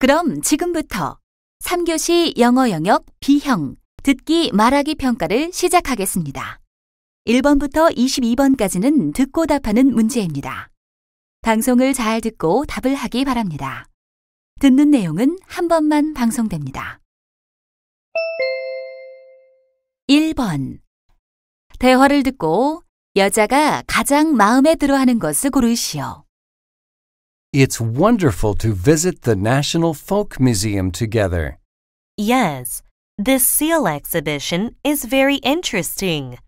그럼 지금부터 3교시 영어 영역 B형 듣기 말하기 평가를 시작하겠습니다. 1번부터 22번까지는 듣고 답하는 문제입니다. 방송을 잘 듣고 답을 하기 바랍니다. 듣는 내용은 한 번만 방송됩니다. 1번 대화를 듣고 여자가 가장 마음에 들어하는 것을 고르시오. It's wonderful to visit the National Folk Museum together. Yes, this seal exhibition is very interesting.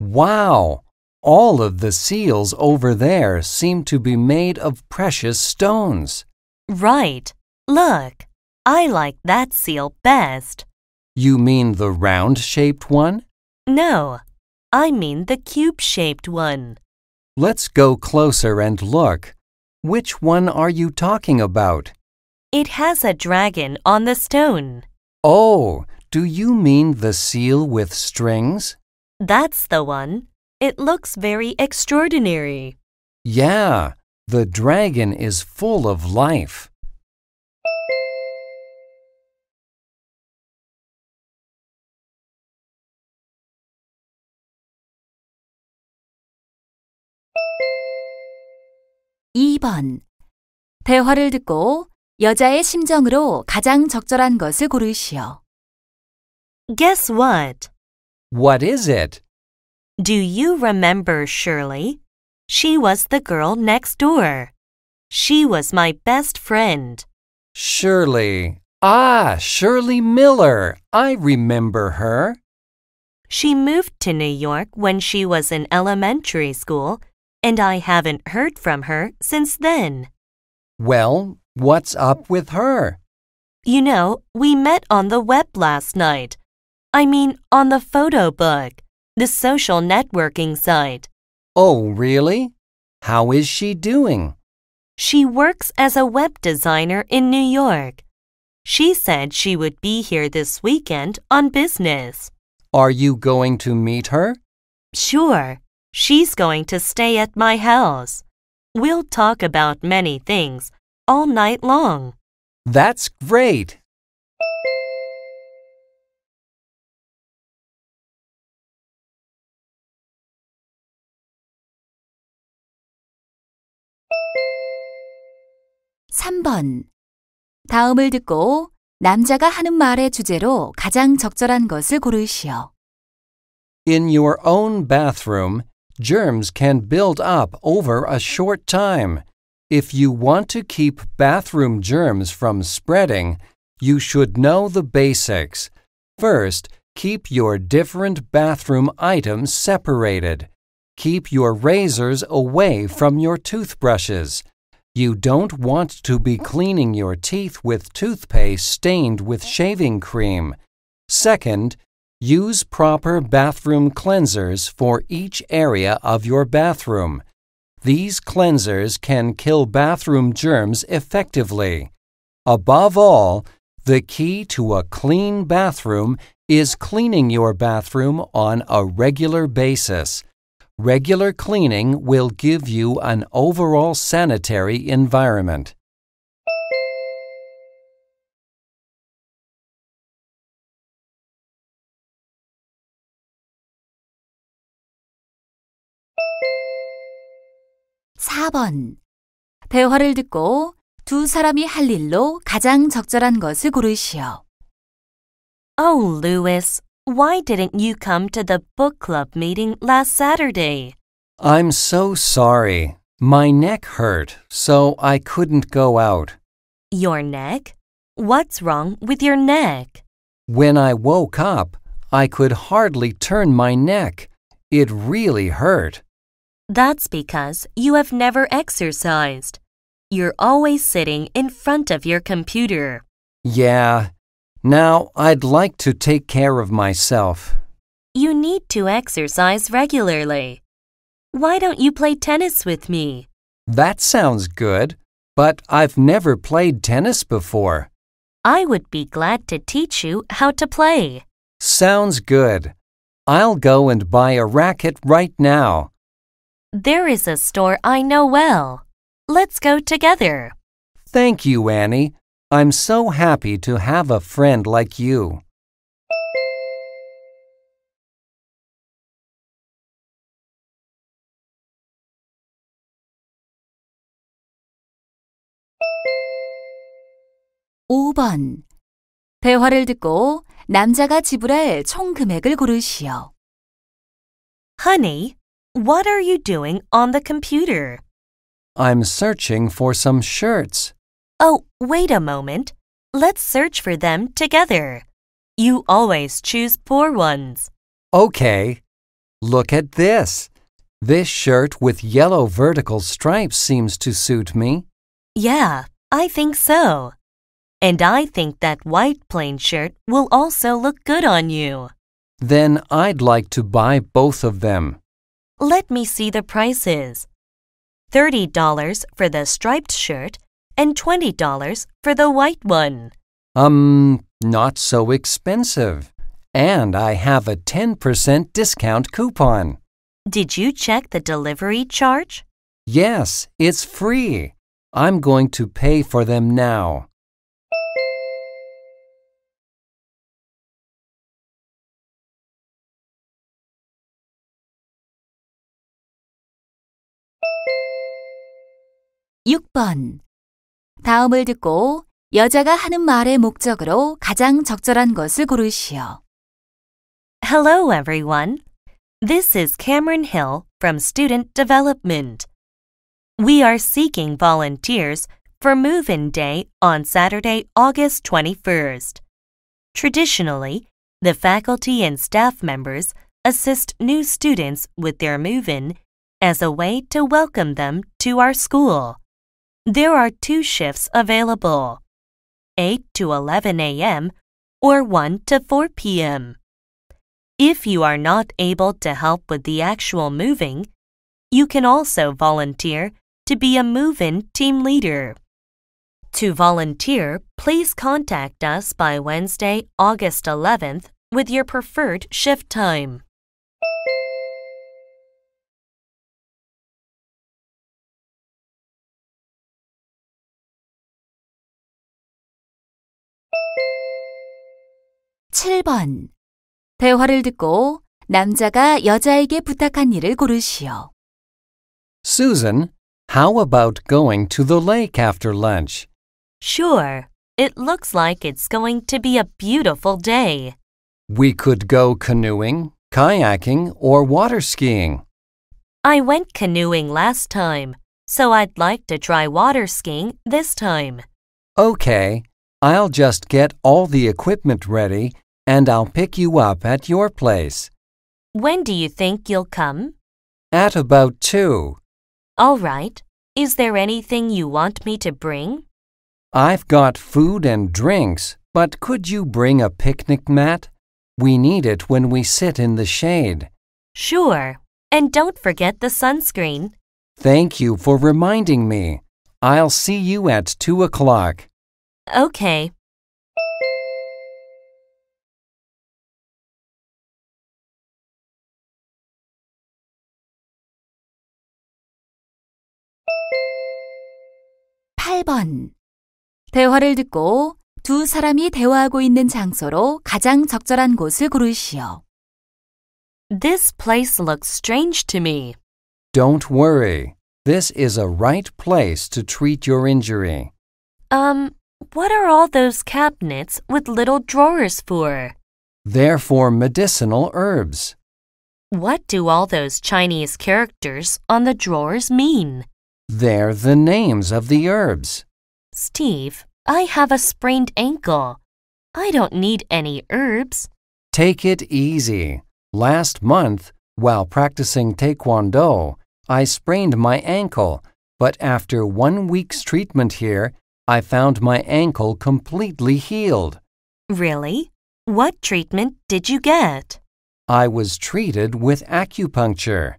Wow! All of the seals over there seem to be made of precious stones. Right. Look, I like that seal best. You mean the round shaped one? No, I mean the cube shaped one. Let's go closer and look. Which one are you talking about? It has a dragon on the stone. Oh, do you mean the seal with strings? That's the one. It looks very extraordinary. Yeah, the dragon is full of life. 2번. 대화를 듣고 여자의 심정으로 가장 적절한 것을 고르시오. Guess what? What is it? Do you remember Shirley? She was the girl next door. She was my best friend. Shirley. Ah, Shirley Miller. I remember her. She moved to New York when she was in elementary school and I haven't heard from her since then. Well, what's up with her? You know, we met on the web last night. I mean, on the photo book, the social networking site. Oh, really? How is she doing? She works as a web designer in New York. She said she would be here this weekend on business. Are you going to meet her? Sure. She's going to stay at my house. We'll talk about many things all night long. That's great. (3번) 다음을 듣고 남자가 하는 말의 주제로 가장 적절한 것을 고르시오. In your own bathroom, Germs can build up over a short time. If you want to keep bathroom germs from spreading, you should know the basics. First, keep your different bathroom items separated. Keep your razors away from your toothbrushes. You don't want to be cleaning your teeth with toothpaste stained with shaving cream. Second, Use proper bathroom cleansers for each area of your bathroom. These cleansers can kill bathroom germs effectively. Above all, the key to a clean bathroom is cleaning your bathroom on a regular basis. Regular cleaning will give you an overall sanitary environment. 4번. 대화를 듣고 두 사람이 할 일로 가장 적절한 것을 고르시오. Oh, Lewis, why didn't you come to the book club meeting last Saturday? I'm so sorry. My neck hurt, so I couldn't go out. Your neck? What's wrong with your neck? When I woke up, I could hardly turn my neck. It really hurt. That's because you have never exercised. You're always sitting in front of your computer. Yeah. Now, I'd like to take care of myself. You need to exercise regularly. Why don't you play tennis with me? That sounds good, but I've never played tennis before. I would be glad to teach you how to play. Sounds good. I'll go and buy a racket right now. There is a store I know well. Let's go together. Thank you, Annie. I'm so happy to have a friend like you. (5번) 대화를 듣고 남자가 지불할 총 금액을 고르시오. Honey, what are you doing on the computer? I'm searching for some shirts. Oh, wait a moment. Let's search for them together. You always choose poor ones. Okay. Look at this. This shirt with yellow vertical stripes seems to suit me. Yeah, I think so. And I think that white plain shirt will also look good on you. Then I'd like to buy both of them. Let me see the prices. $30 for the striped shirt and $20 for the white one. Um, not so expensive. And I have a 10% discount coupon. Did you check the delivery charge? Yes, it's free. I'm going to pay for them now. 6번. 다음을 듣고 여자가 하는 말의 목적으로 가장 적절한 것을 고르시오. Hello, everyone. This is Cameron Hill from Student Development. We are seeking volunteers for move in day on Saturday, August 21st. Traditionally, the faculty and staff members assist new students with their move in as a way to welcome them to our school. There are two shifts available 8 to 11 a.m. or 1 to 4 p.m. If you are not able to help with the actual moving, you can also volunteer to be a move in team leader. To volunteer, please contact us by Wednesday, August 11th with your preferred shift time. 7번. 대화를 듣고 남자가 여자에게 부탁한 일을 고르시오. Susan, how about going to the lake after lunch? Sure. It looks like it's going to be a beautiful day. We could go canoeing, kayaking, or water skiing. I went canoeing last time, so I'd like to try water skiing this time. Okay, I'll just get all the equipment ready and I'll pick you up at your place. When do you think you'll come? At about two. All right. Is there anything you want me to bring? I've got food and drinks, but could you bring a picnic mat? We need it when we sit in the shade. Sure. And don't forget the sunscreen. Thank you for reminding me. I'll see you at two o'clock. Okay. 3번. 대화를 듣고 두 사람이 대화하고 있는 장소로 가장 적절한 곳을 고르시오. This place looks strange to me. Don't worry. This is a right place to treat your injury. Um, what are all those cabinets with little drawers for? They're for medicinal herbs. What do all those Chinese characters on the drawers mean? They're the names of the herbs. Steve, I have a sprained ankle. I don't need any herbs. Take it easy. Last month, while practicing Taekwondo, I sprained my ankle, but after one week's treatment here, I found my ankle completely healed. Really? What treatment did you get? I was treated with acupuncture.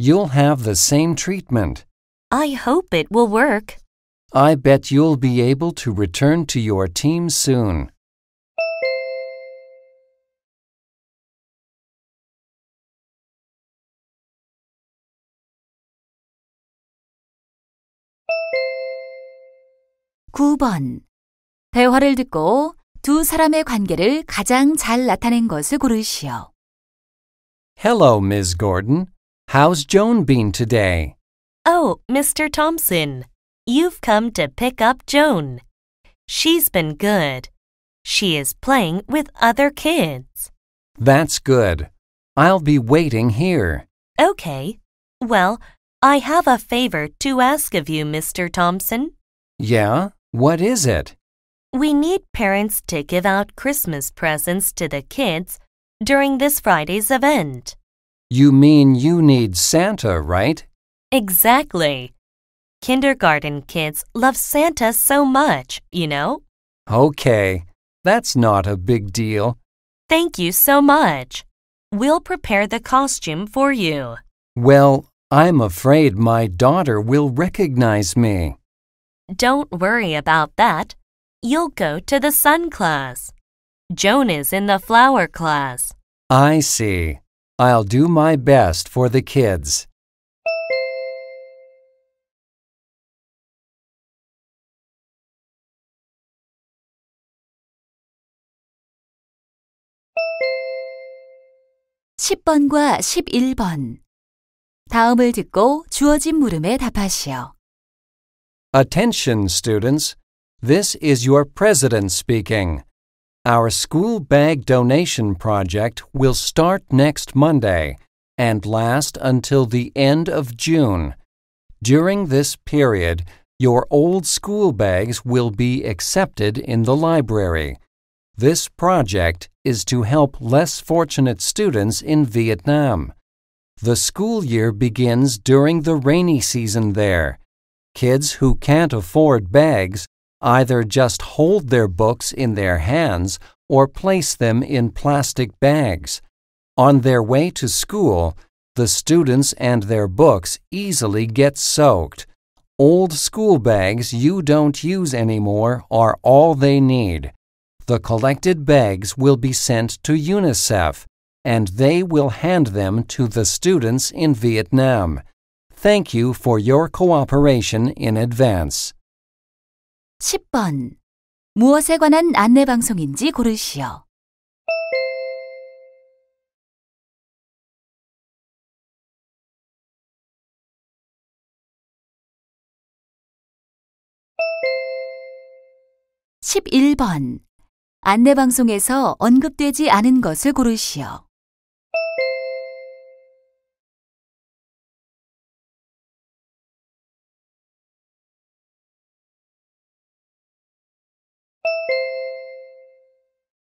You'll have the same treatment. I hope it will work. I bet you'll be able to return to your team soon. (9번) 대화를 듣고 두 사람의 관계를 가장 잘 나타낸 것을 고르시오. Hello, Ms. Gordon. How's Joan been today? Oh, Mr. Thompson, you've come to pick up Joan. She's been good. She is playing with other kids. That's good. I'll be waiting here. Okay. Well, I have a favor to ask of you, Mr. Thompson. Yeah? What is it? We need parents to give out Christmas presents to the kids during this Friday's event. You mean you need Santa, right? Exactly. Kindergarten kids love Santa so much, you know. Okay, that's not a big deal. Thank you so much. We'll prepare the costume for you. Well, I'm afraid my daughter will recognize me. Don't worry about that. You'll go to the sun class. Joan is in the flower class. I see. I'll do my best for the kids. 10번과 11번. 다음을 듣고 주어진 물음에 답하시오. Attention, students. This is your president speaking. Our school bag donation project will start next Monday and last until the end of June. During this period, your old school bags will be accepted in the library. This project is to help less fortunate students in Vietnam. The school year begins during the rainy season there. Kids who can't afford bags either just hold their books in their hands or place them in plastic bags. On their way to school, the students and their books easily get soaked. Old school bags you don't use anymore are all they need. The collected bags will be sent to UNICEF, and they will hand them to the students in Vietnam. Thank you for your cooperation in advance. 10번. 무엇에 관한 안내 방송인지 고르시오. (11번) 안내방송에서 언급되지 않은 것을 고르시오.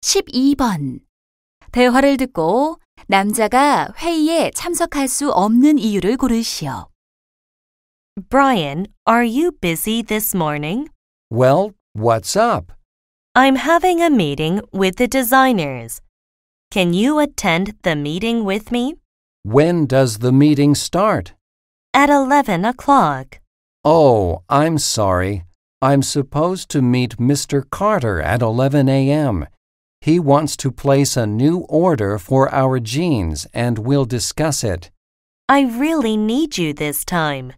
십이 번 대화를 듣고 남자가 회의에 참석할 수 없는 이유를 고르시오. Brian, are you busy this morning? Well, what's up? I'm having a meeting with the designers. Can you attend the meeting with me? When does the meeting start? At 11 o'clock. Oh, I'm sorry. I'm supposed to meet Mr. Carter at 11 a.m. He wants to place a new order for our jeans and we'll discuss it. I really need you this time.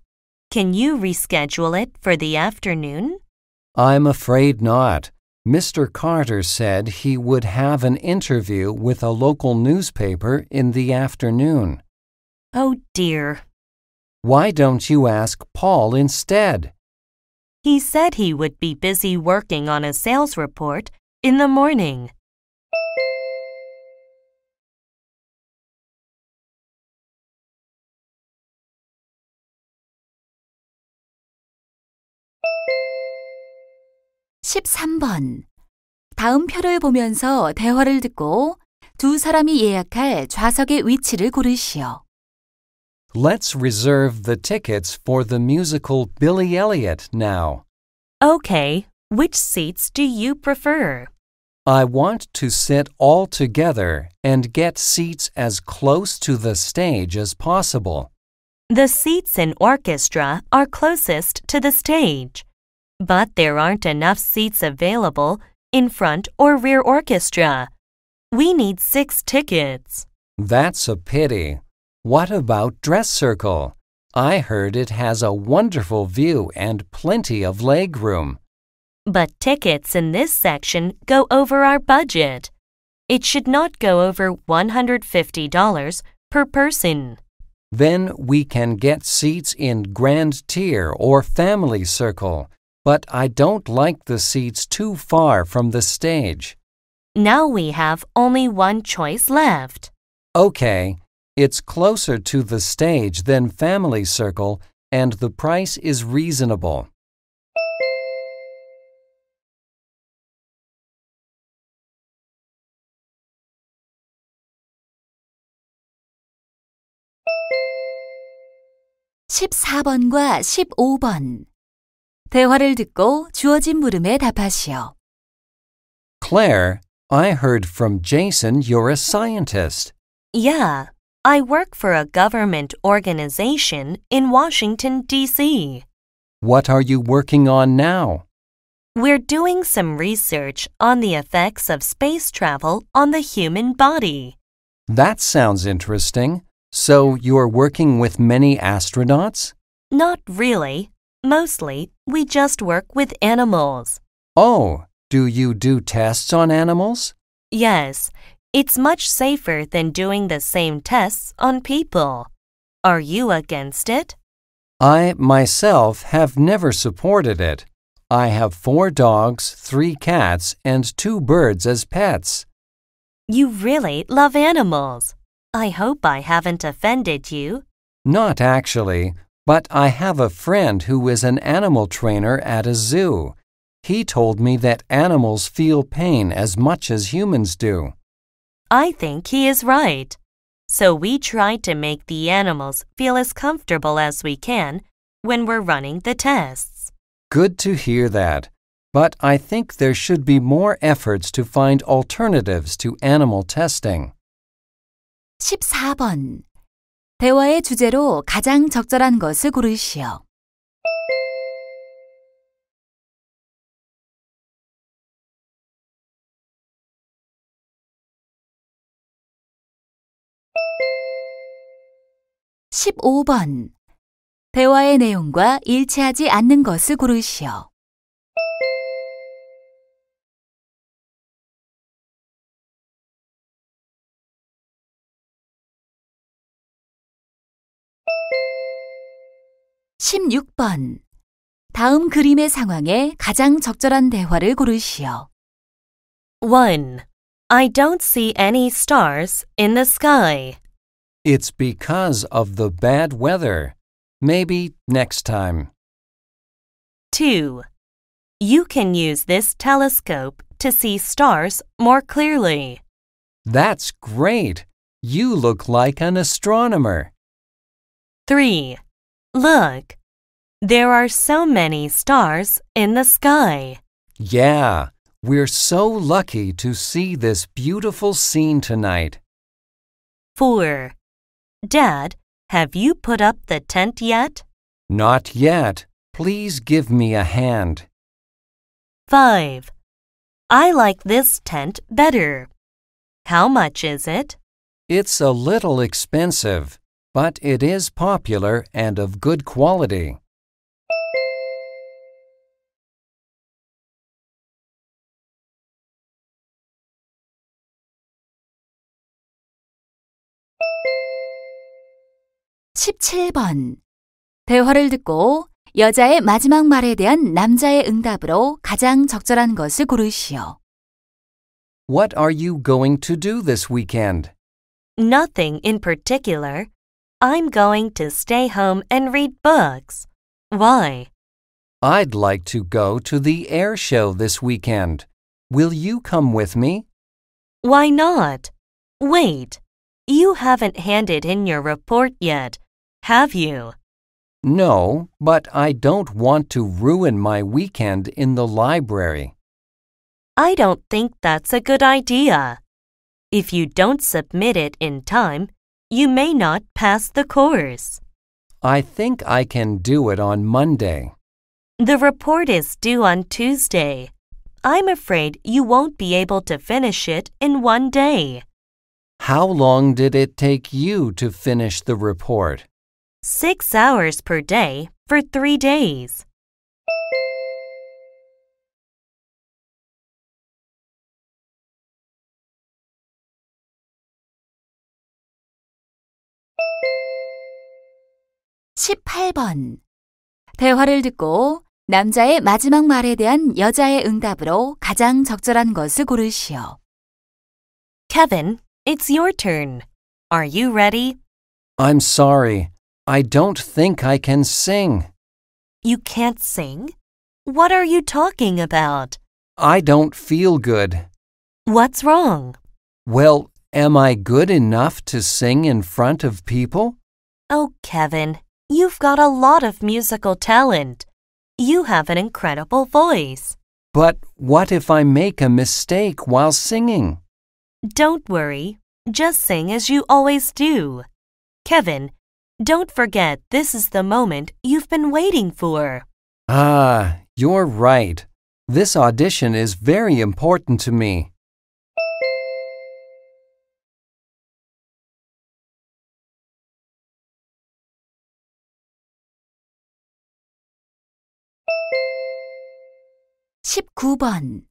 Can you reschedule it for the afternoon? I'm afraid not. Mr. Carter said he would have an interview with a local newspaper in the afternoon. Oh dear. Why don't you ask Paul instead? He said he would be busy working on a sales report in the morning. 13번. 다음 표를 보면서 대화를 듣고 두 사람이 예약할 좌석의 위치를 고르시오. Let's reserve the tickets for the musical Billy Elliot now. Okay, which seats do you prefer? I want to sit all together and get seats as close to the stage as possible. The seats in orchestra are closest to the stage but there aren't enough seats available in front or rear orchestra. We need six tickets. That's a pity. What about dress circle? I heard it has a wonderful view and plenty of legroom. But tickets in this section go over our budget. It should not go over $150 per person. Then we can get seats in grand tier or family circle but I don't like the seats too far from the stage. Now we have only one choice left. Okay, it's closer to the stage than Family Circle, and the price is reasonable. (14번과 15번) 대화를 듣고 주어진 물음에 답하시오. Claire, I heard from Jason you're a scientist. Yeah, I work for a government organization in Washington, D.C. What are you working on now? We're doing some research on the effects of space travel on the human body. That sounds interesting. So you're working with many astronauts? Not really. Mostly, we just work with animals. Oh, do you do tests on animals? Yes, it's much safer than doing the same tests on people. Are you against it? I myself have never supported it. I have four dogs, three cats, and two birds as pets. You really love animals. I hope I haven't offended you. Not actually. But I have a friend who is an animal trainer at a zoo. He told me that animals feel pain as much as humans do. I think he is right. So we try to make the animals feel as comfortable as we can when we're running the tests. Good to hear that. But I think there should be more efforts to find alternatives to animal testing. 14번 대화의 주제로 가장 적절한 것을 고르시오. (15번) 대화의 내용과 일치하지 않는 것을 고르시오. 16번. 다음 그림의 상황에 가장 적절한 대화를 고르시오. 1. I don't see any stars in the sky. It's because of the bad weather. Maybe next time. 2. You can use this telescope to see stars more clearly. That's great. You look like an astronomer. 3. Look, there are so many stars in the sky. Yeah, we're so lucky to see this beautiful scene tonight. 4. Dad, have you put up the tent yet? Not yet. Please give me a hand. 5. I like this tent better. How much is it? It's a little expensive, but it is popular and of good quality. 17번. 대화를 듣고 여자의 마지막 말에 대한 남자의 응답으로 가장 적절한 것을 고르시오. What are you going to do this weekend? Nothing in particular. I'm going to stay home and read books. Why? I'd like to go to the air show this weekend. Will you come with me? Why not? Wait. You haven't handed in your report yet have you? No, but I don't want to ruin my weekend in the library. I don't think that's a good idea. If you don't submit it in time, you may not pass the course. I think I can do it on Monday. The report is due on Tuesday. I'm afraid you won't be able to finish it in one day. How long did it take you to finish the report? six hours per day for three days. (18번) 대화를 듣고 남자의 마지막 말에 대한 여자의 응답으로 가장 적절한 것을 고르시오. Kevin, it's your turn. Are you ready? I'm sorry. I don't think I can sing. You can't sing? What are you talking about? I don't feel good. What's wrong? Well, am I good enough to sing in front of people? Oh, Kevin, you've got a lot of musical talent. You have an incredible voice. But what if I make a mistake while singing? Don't worry. Just sing as you always do. Kevin, Don't forget, this is the moment you've been waiting for. Ah, you're right. This audition is very important to me. (19번)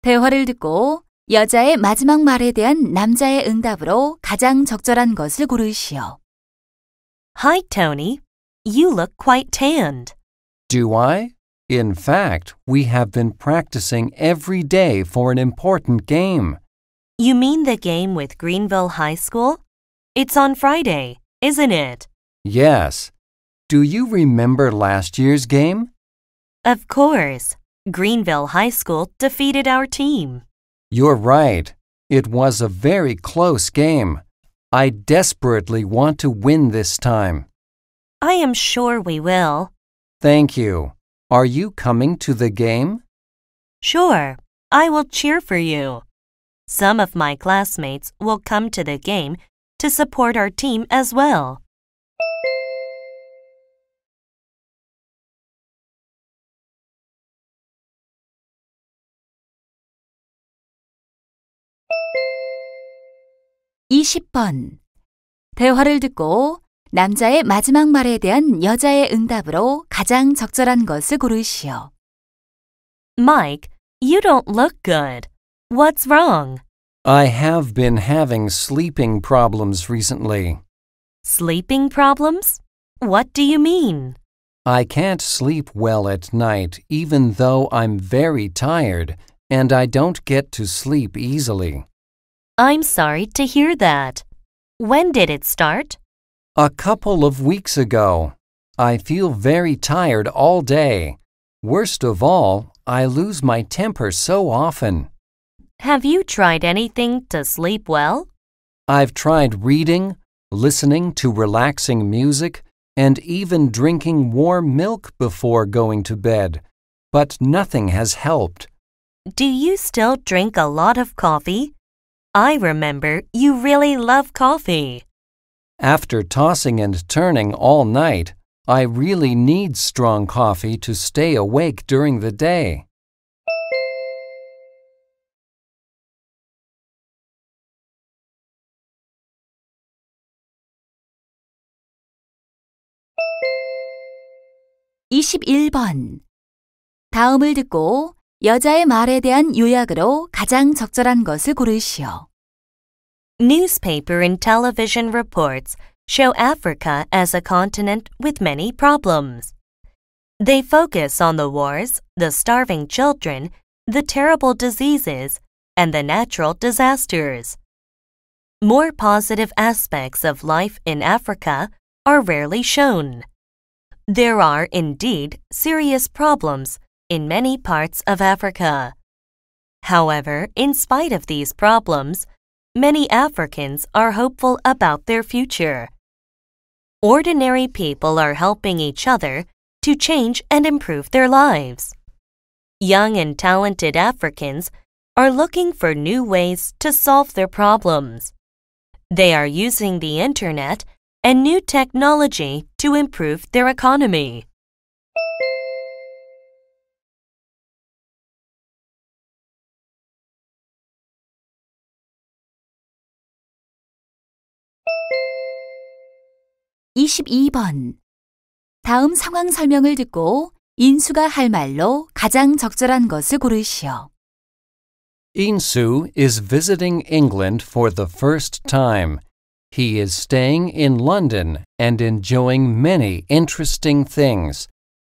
대화를 듣고 여자의 마지막 말에 대한 남자의 응답으로 가장 적절한 것을 고르시오. Hi, Tony. You look quite tanned. Do I? In fact, we have been practicing every day for an important game. You mean the game with Greenville High School? It's on Friday, isn't it? Yes. Do you remember last year's game? Of course. Greenville High School defeated our team. You're right. It was a very close game. I desperately want to win this time. I am sure we will. Thank you. Are you coming to the game? Sure. I will cheer for you. Some of my classmates will come to the game to support our team as well. 대화를 듣고 남자의 마지막 말에 대한 여자의 응답으로 가장 적절한 것을 고르시오. Mike, you don't look good. What's wrong? I have been having sleeping problems recently. Sleeping problems? What do you mean? I can't sleep well at night even though I'm very tired and I don't get to sleep easily. I'm sorry to hear that. When did it start? A couple of weeks ago. I feel very tired all day. Worst of all, I lose my temper so often. Have you tried anything to sleep well? I've tried reading, listening to relaxing music, and even drinking warm milk before going to bed, but nothing has helped. Do you still drink a lot of coffee? I remember you really love coffee. After tossing and turning all night, I really need strong coffee to stay awake during the day. (21번) 다음을 듣고 여자의 말에 대한 요약으로 가장 적절한 것을 고르시오. Newspaper and television reports show Africa as a continent with many problems. They focus on the wars, the starving children, the terrible diseases, and the natural disasters. More positive aspects of life in Africa are rarely shown. There are indeed serious problems in many parts of Africa. However, in spite of these problems, many Africans are hopeful about their future. Ordinary people are helping each other to change and improve their lives. Young and talented Africans are looking for new ways to solve their problems. They are using the internet and new technology to improve their economy. 22번. 다음 상황 설명을 듣고 인수가 할 말로 가장 적절한 것을 고르시오. Insu is visiting England for the first time. He is staying in London and enjoying many interesting things.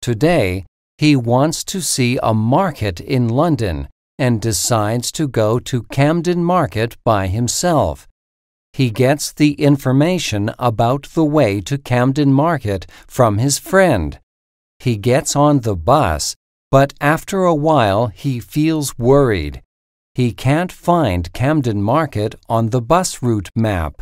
Today, he wants to see a market in London and decides to go to Camden Market by himself. He gets the information about the way to Camden Market from his friend. He gets on the bus, but after a while he feels worried. He can't find Camden Market on the bus route map.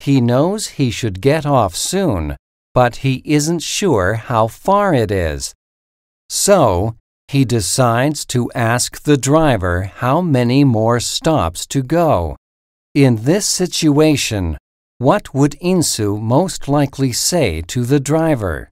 He knows he should get off soon, but he isn't sure how far it is. So, he decides to ask the driver how many more stops to go. In this situation, what would Insu most likely say to the driver?